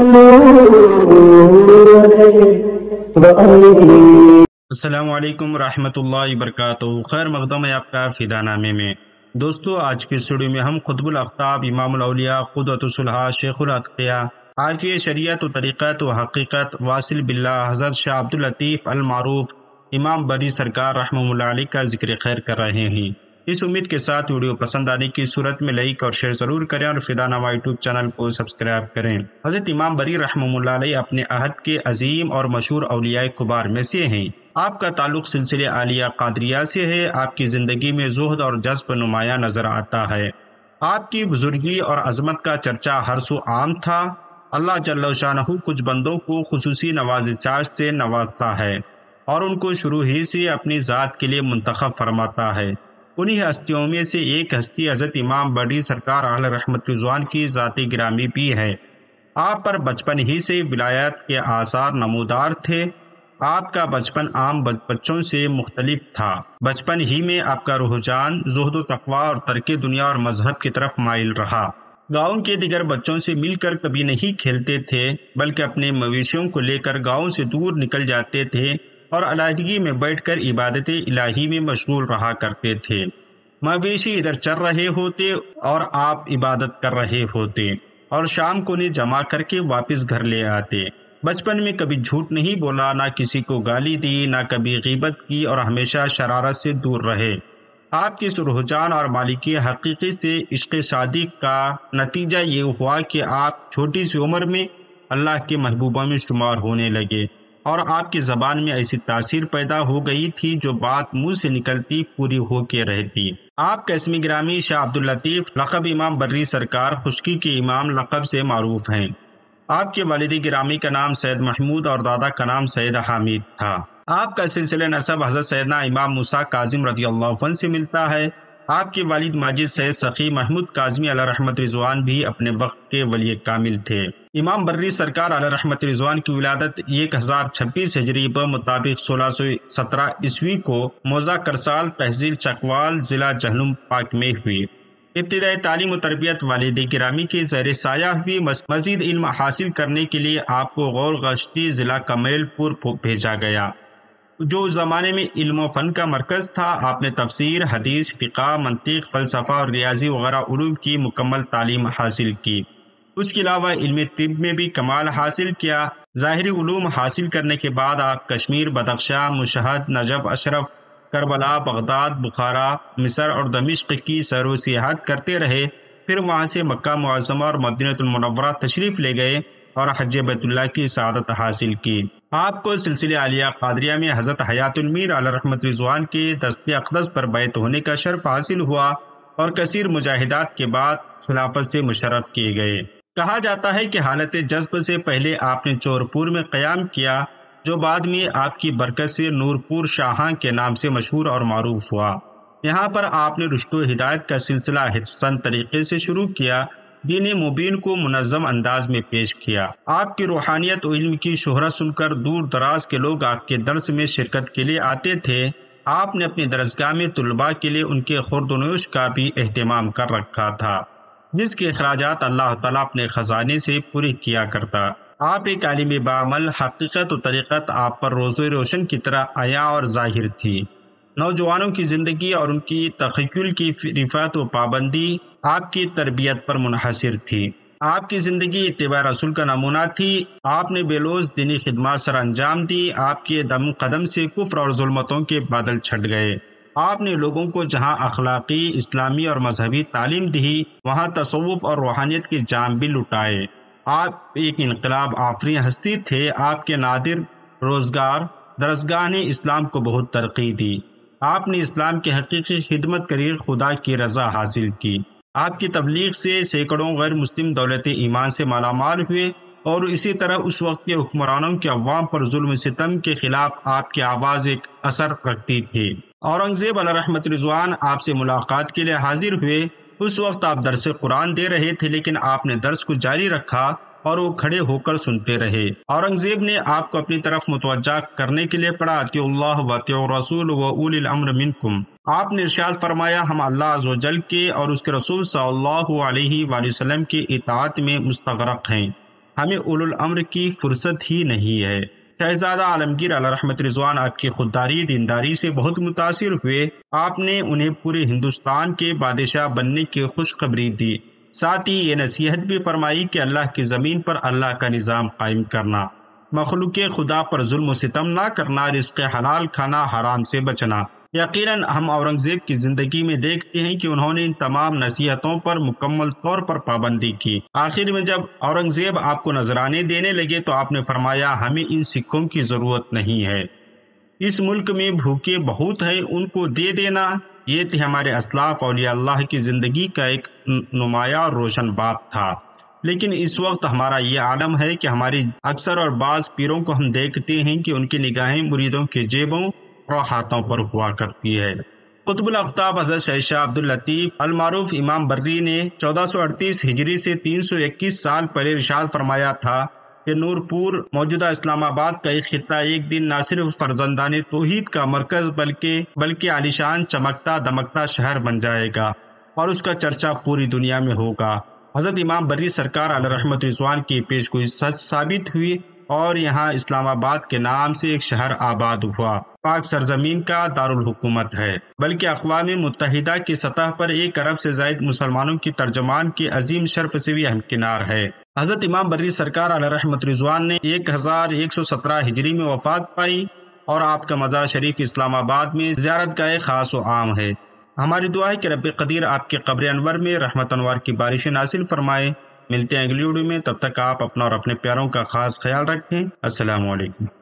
असलकम रहमतुल्लाह खैर मकदम है आपका फ़िदा नामे में दोस्तों आज के स्टूडियो में हम खुतबुल अख्ताब इमामलिया खुदतुलहा शेख आफिय शरीत व तरीक़त व हकीकत वासिल बिल्ला हज़रत शाह अब्दुल लतीफ़ अलमारूफ़ इमाम बरी सरकार रहमल का जिक्र खैर कर रहे हैं इस उम्मीद के साथ वीडियो पसंद आने की सूरत में लाइक और शेयर ज़रूर करें और फिदानामा यूट्यूब चैनल को सब्सक्राइब करें हज़रत इमाम बरी रहमल्ला अपने अहद के अजीम और मशहूर अलिया कुबार में से हैं आपका ताल्लुक सिलसिले आलिया कादरिया से है आपकी ज़िंदगी में जोहद और जज्ब नुमाया नज़र आता है आपकी बुजुर्गी और अजमत का चर्चा हर सो आम था अल्लाह जल्लाशाह कुछ बंदों को खसूसी नवाजात से नवाजता है और उनको शुरू ही से अपनी ज़ात के लिए मंतखब फरमाता है उन्हीं हस्तियों में से एक हस्ती हज़रत इमाम बड़ी सरकार आल रिजवान की जाति ग्रामी भी है आप पर बचपन ही से विलायत के आसार नमोदार थे आपका बचपन आम बच्चों से मुख्तलिफ था बचपन ही में आपका रुझान जहद तकवा और तरक दुनिया और मजहब की तरफ माइल रहा गाँव के दिगर बच्चों से मिलकर कभी नहीं खेलते थे बल्कि अपने मवेशियों को लेकर गाँव से दूर निकल जाते थे और अलहदगी में बैठकर इबादत इलाही में मशगूल रहा करते थे मवेशी इधर चल रहे होते और आप इबादत कर रहे होते और शाम को उन्हें जमा करके वापस घर ले आते बचपन में कभी झूठ नहीं बोला ना किसी को गाली दी ना कभी गिबत की और हमेशा शरारत से दूर रहे आपके रुझान और मालिकी हकीकी से इश्क शादी का नतीजा ये हुआ कि आप छोटी सी उम्र में अल्लाह के महबूबा में शुमार होने लगे और आपकी ज़बान में ऐसी तासीर पैदा हो गई थी जो बात मुंह से निकलती पूरी हो के रहती आप कैसमी ग्रामी शाह अब्दुल लतीफ़ लकब इमाम बर्री सरकार खुशकी के इमाम लकब से मरूफ हैं आपके वालदी ग्रामी का नाम सैद महमूद और दादा का नाम सैद हामिद था आपका सिलसिला नसब हज़रत सैदना इमाम मूसा काजिम रदी से मिलता है आपके वालिद माजिद सैद सखी महमूद काजमी अला रहमत रिजवान भी अपने वक्त के वली कामिल थे इमाम बर्री सरकार अला रहमत रिजवान की विलादत एक हज़ार छब्बीस हजरी ब मुताबिक सोलह सौ सत्रह ईस्वी को मोजा करसाल तहजील चकवाल ज़िला जहलुम पाक में हुई इब्तदाई तालीम और तरबियत वालद ग्रामी के जर साया भी मजीद इल्म हासिल करने के लिए आपको गौर गश्ती ज़िला कमेलपुर भेजा गया जो उस ज़माने में इल्म फ़न का मरकज़ था आपने तफसीर हदीस फ़िका मनतीक फ़लसफ़ा और रियाजी वगैरह ूम की मुकम्मल तालीम हासिल की उसके अलावा इल्म तिब में भी कमाल हासिल किया ज़ाहरी ूम हासिल करने के बाद आप Kashmir Badakhshan Mashhad Najaf Ashraf Karbala Baghdad Bukhara मिसर और दमिश्क की सैर सियाहत करते रहे फिर वहाँ से मक्का मुआजमा और मदीनतमनवरा तशरीफ़ ले गए और हज बैतुल्ला की सदत हासिल की आपको सिलसिले आलिया कादरिया में हज़रत हयातुलमीर अलरहमत रिजवान के दस्ते अकदस पर बैत होने का शर्फ हासिल हुआ और कसीर मुजाहिदात के बाद खिलाफत से मुशरफ किए गए कहा जाता है कि हालत जज्ब से पहले आपने चोरपुर में क़्याम किया जो बाद में आपकी बरकत से नूरपुर शाहान के नाम से मशहूर और मरूफ हुआ यहाँ पर आपने रुश्तो हिदायत का सिलसिला हसन तरीके से शुरू किया दीन मुबीन को मुनज़म अंदाज में पेश किया आपकी रूहानियत इल्म की शहरत सुनकर दूर दराज के लोग आपके दर्ज में शिरकत के लिए आते थे आपने अपनी दरसगाह में तलबा के लिए उनके खुरदनोश का भी अहतमाम कर रखा था जिसके अखराज अल्लाह तला अपने ख़जाने से पूरे किया करता आप एक आलिम बामल हकीकत और तरीक़त आप पर रोज़ रोशन की तरह आया और जाहिर थी नौजवानों की ज़िंदगी और उनकी तखिकुल की रिफत व पाबंदी आपकी तरबियत पर मुनहसर थी आपकी ज़िंदगी इतबा रसूल का नमूना थी आपने बेलोज दिनी खिदमत सर अंजाम दी आपके दम कदम से कुफ्र और जुलमतों के बादल छट गए आपने लोगों को जहाँ अखलाकी इस्लामी और मजहबी तालीम दी वहाँ तसवुफ़ और रूहानियत के जाम भी लुटाए आप एक इनकलाब आफरी हस्ती थे आपके नादिर रोज़गार दरसगाह ने इस्लाम को बहुत तरक्की दी आपने इस्लाम की हकीकी खिदमत करी खुदा की रजा हासिल की आपकी तबलीग से सैकड़ों गैर मुस्लिम दौलत ईमान से मालामाल हुए और इसी तरह उस वक्त के हुक्मरानों के अवाम पर जुल्म सितम के खिलाफ आपकी आवाज़ एक असर रखती थी औरंगज़ेब अलरहमत रिजवान आपसे मुलाकात के लिए हाजिर हुए उस वक्त आप दरस कुरान दे रहे थे लेकिन आपने दर्स को जारी रखा और वो खड़े होकर सुनते रहे औरंगजेब ने आपको अपनी तरफ मुतवजा करने के लिए पढ़ा कि व रसूल व उल अम्र मिनकुम आपने इर्शाद फरमाया हम अल्लाह जल के और उसके रसूल सल्लल्लाहु अलैहि वसल्लम के इतात में मुस्तरक हैं हमें उल अम्र की फुर्सत ही नहीं है शहजादा आलमगीर रहमत रिजवान आपकी खुददारी दीनदारी से बहुत मुतासर हुए आपने उन्हें पूरे हिंदुस्तान के बादशाह बनने की खुशखबरी दी साथ ही ये नसीहत भी फरमाई कि अल्लाह की ज़मीन पर अल्लाह का निज़ाम कायम करना मखलूक खुदा पर जुल्म सितम ना करना रिस्क हलाल खाना हराम से बचना यकीनन हम औरंगज़ेब की ज़िंदगी में देखते हैं कि उन्होंने इन तमाम नसीहतों पर मुकम्मल तौर पर पाबंदी की आखिर में जब औरंगज़ेब आपको नजराने देने लगे तो आपने फरमाया हमें इन सिक्कों की ज़रूरत नहीं है इस मुल्क में भूखे बहुत हैं उनको दे देना ये थे हमारे असलाफ और अल्लाह की ज़िंदगी का एक नुमाया और रोशन बाप था लेकिन इस वक्त हमारा ये आलम है कि हमारी अक्सर और बाज़ पीरों को हम देखते हैं कि उनकी निगाहें मुरीदों के जेबों और हाथों पर हुआ करती है कुतुबुल अख्ताब हजरत शहशाह अब्दुल लतीफ़ अलमारूफ इमाम बर्री ने 1438 हिजरी से 321 साल पहले इशाद फरमाया था कि नूरपुर मौजूदा इस्लामाबाद का एक खिता एक दिन न सिर्फ फर्जंदान तोहद का मरकज बल्कि बल्कि आलिशान चमकता दमकता शहर बन जाएगा और उसका चर्चा पूरी दुनिया में होगा हज़रत इमाम बरी सरकार रहमत रिजवान की पेश सच साबित हुई और यहाँ इस्लामाबाद के नाम से एक शहर आबाद हुआ पाक सरजमीन का दारकूमत है बल्कि अकवा मुतहदा की सतह पर एक अरब से जायद मुसलमानों की तर्जमान की अजीम शर्फ से भी हमकिनार है हजरत इमाम बर्री सरकार रहमत रिजवान ने एक हजार एक सौ सत्रह हिजरी में वफात पाई और आपका मज़ार शरीफ इस्लामाबाद में ज्यारत का एक खास व आम है हमारी दुआ है कि रब कदीर आपके कब्र अनवर में रहमत अनवर की बारिश नासिल फरमाए मिलते हैं अगली वीडियो में तब तक आप अपना और अपने प्यारों का खास ख्याल रखें असल